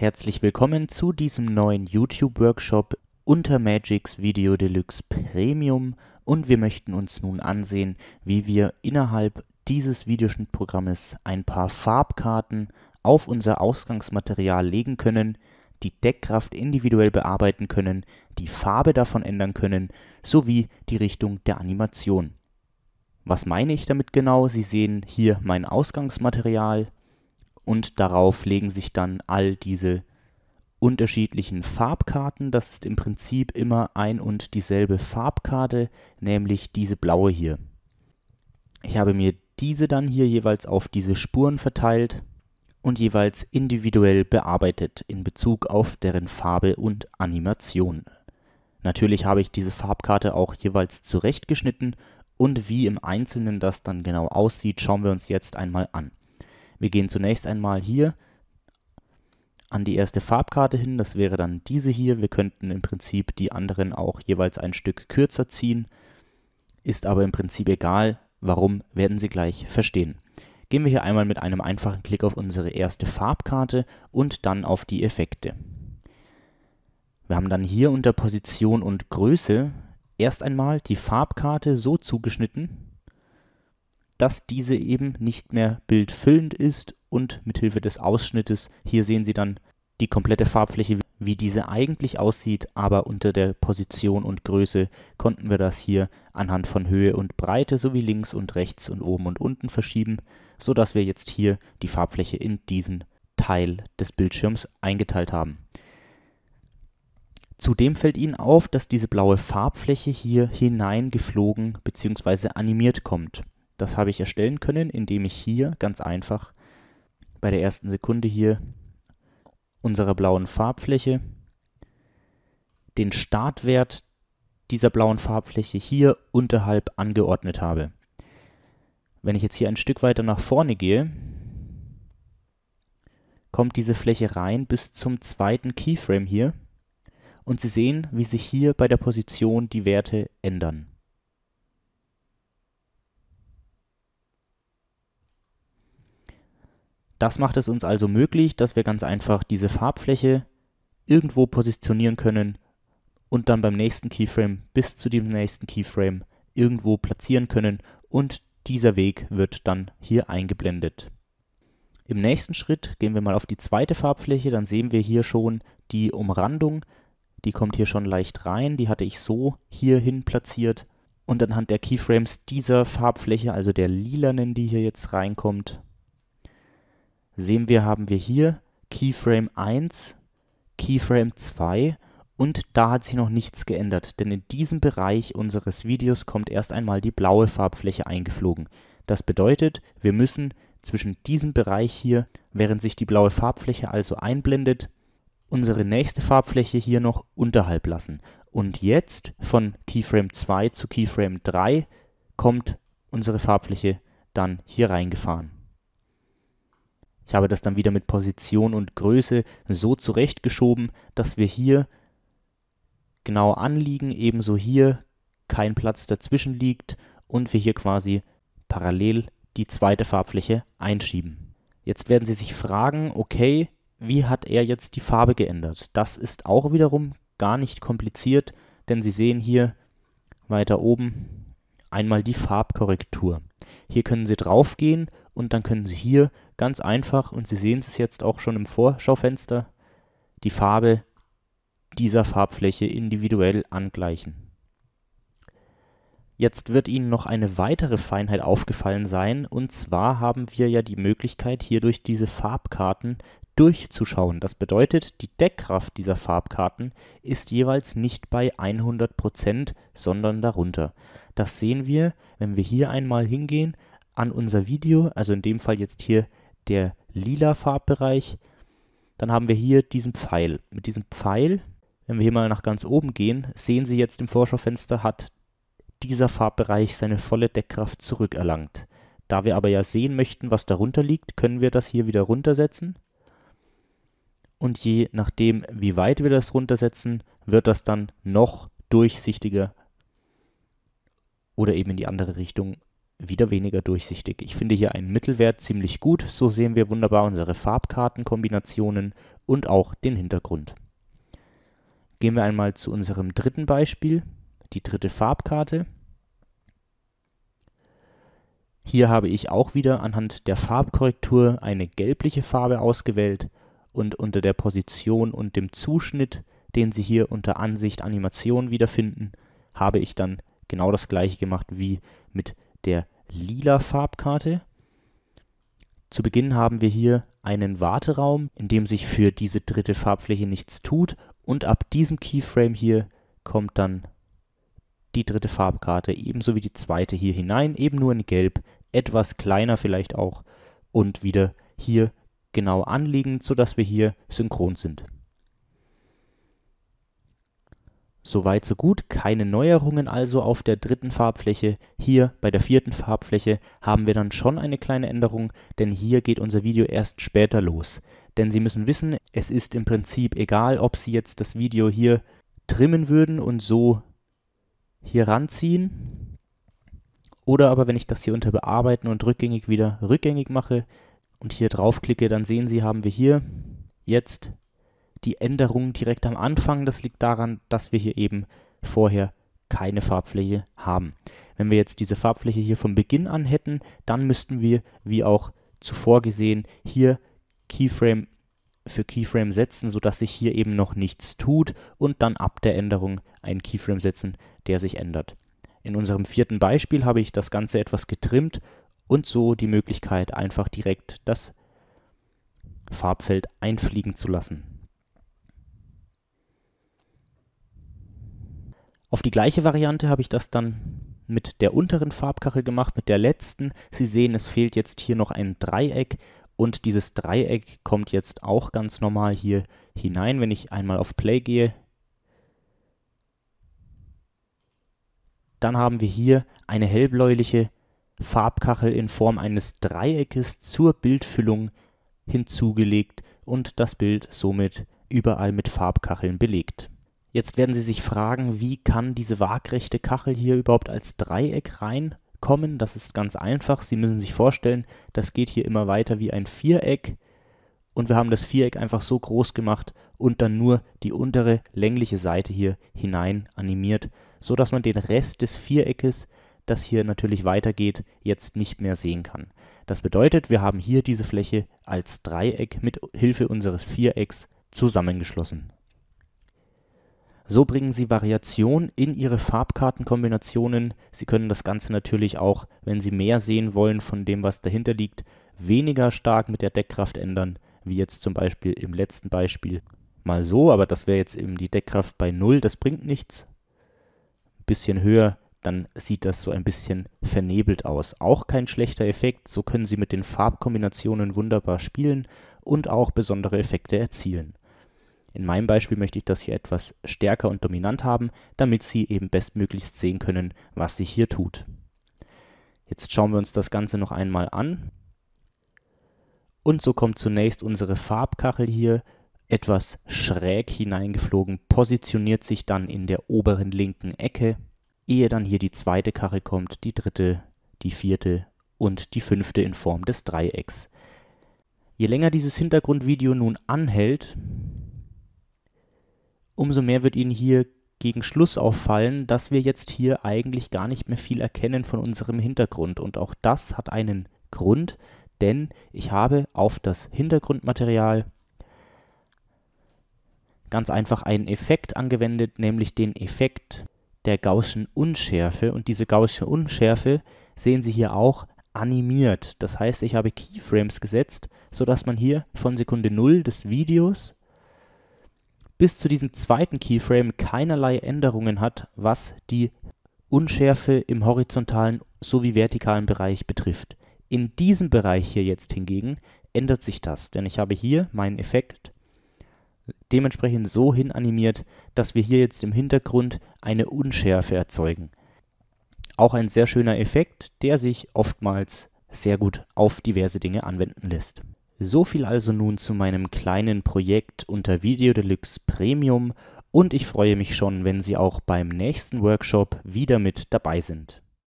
Herzlich willkommen zu diesem neuen YouTube-Workshop unter Magix Video Deluxe Premium und wir möchten uns nun ansehen, wie wir innerhalb dieses Videoschnittprogrammes ein paar Farbkarten auf unser Ausgangsmaterial legen können, die Deckkraft individuell bearbeiten können, die Farbe davon ändern können, sowie die Richtung der Animation. Was meine ich damit genau? Sie sehen hier mein Ausgangsmaterial, und darauf legen sich dann all diese unterschiedlichen Farbkarten. Das ist im Prinzip immer ein und dieselbe Farbkarte, nämlich diese blaue hier. Ich habe mir diese dann hier jeweils auf diese Spuren verteilt und jeweils individuell bearbeitet in Bezug auf deren Farbe und Animation. Natürlich habe ich diese Farbkarte auch jeweils zurechtgeschnitten und wie im Einzelnen das dann genau aussieht, schauen wir uns jetzt einmal an. Wir gehen zunächst einmal hier an die erste Farbkarte hin, das wäre dann diese hier. Wir könnten im Prinzip die anderen auch jeweils ein Stück kürzer ziehen, ist aber im Prinzip egal, warum werden Sie gleich verstehen. Gehen wir hier einmal mit einem einfachen Klick auf unsere erste Farbkarte und dann auf die Effekte. Wir haben dann hier unter Position und Größe erst einmal die Farbkarte so zugeschnitten, dass diese eben nicht mehr bildfüllend ist und mithilfe des Ausschnittes, hier sehen Sie dann die komplette Farbfläche, wie diese eigentlich aussieht, aber unter der Position und Größe konnten wir das hier anhand von Höhe und Breite sowie links und rechts und oben und unten verschieben, sodass wir jetzt hier die Farbfläche in diesen Teil des Bildschirms eingeteilt haben. Zudem fällt Ihnen auf, dass diese blaue Farbfläche hier hineingeflogen bzw. animiert kommt. Das habe ich erstellen können, indem ich hier ganz einfach bei der ersten Sekunde hier unserer blauen Farbfläche den Startwert dieser blauen Farbfläche hier unterhalb angeordnet habe. Wenn ich jetzt hier ein Stück weiter nach vorne gehe, kommt diese Fläche rein bis zum zweiten Keyframe hier und Sie sehen, wie sich hier bei der Position die Werte ändern. Das macht es uns also möglich, dass wir ganz einfach diese Farbfläche irgendwo positionieren können und dann beim nächsten Keyframe bis zu dem nächsten Keyframe irgendwo platzieren können und dieser Weg wird dann hier eingeblendet. Im nächsten Schritt gehen wir mal auf die zweite Farbfläche, dann sehen wir hier schon die Umrandung, die kommt hier schon leicht rein, die hatte ich so hierhin platziert und anhand der Keyframes dieser Farbfläche, also der lilanen, die hier jetzt reinkommt, sehen wir, haben wir hier Keyframe 1, Keyframe 2 und da hat sich noch nichts geändert, denn in diesem Bereich unseres Videos kommt erst einmal die blaue Farbfläche eingeflogen. Das bedeutet, wir müssen zwischen diesem Bereich hier, während sich die blaue Farbfläche also einblendet, unsere nächste Farbfläche hier noch unterhalb lassen. Und jetzt von Keyframe 2 zu Keyframe 3 kommt unsere Farbfläche dann hier reingefahren. Ich habe das dann wieder mit Position und Größe so zurechtgeschoben, dass wir hier genau anliegen, ebenso hier kein Platz dazwischen liegt und wir hier quasi parallel die zweite Farbfläche einschieben. Jetzt werden Sie sich fragen, okay, wie hat er jetzt die Farbe geändert? Das ist auch wiederum gar nicht kompliziert, denn Sie sehen hier weiter oben einmal die Farbkorrektur. Hier können Sie draufgehen und dann können Sie hier ganz einfach, und Sie sehen es jetzt auch schon im Vorschaufenster, die Farbe dieser Farbfläche individuell angleichen. Jetzt wird Ihnen noch eine weitere Feinheit aufgefallen sein, und zwar haben wir ja die Möglichkeit, hier durch diese Farbkarten durchzuschauen. Das bedeutet, die Deckkraft dieser Farbkarten ist jeweils nicht bei 100%, sondern darunter. Das sehen wir, wenn wir hier einmal hingehen an unser Video, also in dem Fall jetzt hier der lila Farbbereich. Dann haben wir hier diesen Pfeil. Mit diesem Pfeil, wenn wir hier mal nach ganz oben gehen, sehen Sie jetzt im Vorschaufenster hat dieser Farbbereich seine volle Deckkraft zurückerlangt. Da wir aber ja sehen möchten, was darunter liegt, können wir das hier wieder runtersetzen. Und je nachdem, wie weit wir das runtersetzen, wird das dann noch durchsichtiger oder eben in die andere Richtung wieder weniger durchsichtig. Ich finde hier einen Mittelwert ziemlich gut. So sehen wir wunderbar unsere Farbkartenkombinationen und auch den Hintergrund. Gehen wir einmal zu unserem dritten Beispiel, die dritte Farbkarte. Hier habe ich auch wieder anhand der Farbkorrektur eine gelbliche Farbe ausgewählt und unter der Position und dem Zuschnitt, den Sie hier unter Ansicht Animation wiederfinden, habe ich dann genau das gleiche gemacht wie mit der lila Farbkarte. Zu Beginn haben wir hier einen Warteraum, in dem sich für diese dritte Farbfläche nichts tut und ab diesem Keyframe hier kommt dann die dritte Farbkarte, ebenso wie die zweite hier hinein, eben nur in gelb, etwas kleiner vielleicht auch und wieder hier genau anliegend, sodass wir hier synchron sind. Soweit so gut, keine Neuerungen also auf der dritten Farbfläche. Hier bei der vierten Farbfläche haben wir dann schon eine kleine Änderung, denn hier geht unser Video erst später los. Denn Sie müssen wissen, es ist im Prinzip egal, ob Sie jetzt das Video hier trimmen würden und so hier ranziehen. Oder aber wenn ich das hier unter Bearbeiten und rückgängig wieder rückgängig mache und hier draufklicke, dann sehen Sie, haben wir hier jetzt die Änderung direkt am Anfang. Das liegt daran, dass wir hier eben vorher keine Farbfläche haben. Wenn wir jetzt diese Farbfläche hier von Beginn an hätten, dann müssten wir, wie auch zuvor gesehen, hier Keyframe für Keyframe setzen, sodass sich hier eben noch nichts tut und dann ab der Änderung einen Keyframe setzen, der sich ändert. In unserem vierten Beispiel habe ich das Ganze etwas getrimmt und so die Möglichkeit, einfach direkt das Farbfeld einfliegen zu lassen. Auf die gleiche Variante habe ich das dann mit der unteren Farbkachel gemacht, mit der letzten. Sie sehen, es fehlt jetzt hier noch ein Dreieck und dieses Dreieck kommt jetzt auch ganz normal hier hinein. Wenn ich einmal auf Play gehe, dann haben wir hier eine hellbläuliche Farbkachel in Form eines Dreieckes zur Bildfüllung hinzugelegt und das Bild somit überall mit Farbkacheln belegt. Jetzt werden Sie sich fragen, wie kann diese waagrechte Kachel hier überhaupt als Dreieck reinkommen? Das ist ganz einfach. Sie müssen sich vorstellen, das geht hier immer weiter wie ein Viereck. Und wir haben das Viereck einfach so groß gemacht und dann nur die untere längliche Seite hier hinein animiert, sodass man den Rest des Viereckes, das hier natürlich weitergeht, jetzt nicht mehr sehen kann. Das bedeutet, wir haben hier diese Fläche als Dreieck mit Hilfe unseres Vierecks zusammengeschlossen. So bringen Sie Variation in Ihre Farbkartenkombinationen. Sie können das Ganze natürlich auch, wenn Sie mehr sehen wollen von dem, was dahinter liegt, weniger stark mit der Deckkraft ändern, wie jetzt zum Beispiel im letzten Beispiel mal so, aber das wäre jetzt eben die Deckkraft bei 0, das bringt nichts. Ein bisschen höher, dann sieht das so ein bisschen vernebelt aus. Auch kein schlechter Effekt, so können Sie mit den Farbkombinationen wunderbar spielen und auch besondere Effekte erzielen. In meinem Beispiel möchte ich das hier etwas stärker und dominant haben, damit Sie eben bestmöglichst sehen können, was sich hier tut. Jetzt schauen wir uns das Ganze noch einmal an. Und so kommt zunächst unsere Farbkachel hier etwas schräg hineingeflogen, positioniert sich dann in der oberen linken Ecke, ehe dann hier die zweite Kachel kommt, die dritte, die vierte und die fünfte in Form des Dreiecks. Je länger dieses Hintergrundvideo nun anhält, umso mehr wird Ihnen hier gegen Schluss auffallen, dass wir jetzt hier eigentlich gar nicht mehr viel erkennen von unserem Hintergrund. Und auch das hat einen Grund, denn ich habe auf das Hintergrundmaterial ganz einfach einen Effekt angewendet, nämlich den Effekt der Gaußschen Unschärfe. Und diese Gaußsche Unschärfe sehen Sie hier auch animiert. Das heißt, ich habe Keyframes gesetzt, sodass man hier von Sekunde 0 des Videos bis zu diesem zweiten Keyframe keinerlei Änderungen hat, was die Unschärfe im horizontalen sowie vertikalen Bereich betrifft. In diesem Bereich hier jetzt hingegen ändert sich das, denn ich habe hier meinen Effekt dementsprechend so hin animiert, dass wir hier jetzt im Hintergrund eine Unschärfe erzeugen. Auch ein sehr schöner Effekt, der sich oftmals sehr gut auf diverse Dinge anwenden lässt. So viel also nun zu meinem kleinen Projekt unter Video Deluxe Premium und ich freue mich schon, wenn Sie auch beim nächsten Workshop wieder mit dabei sind.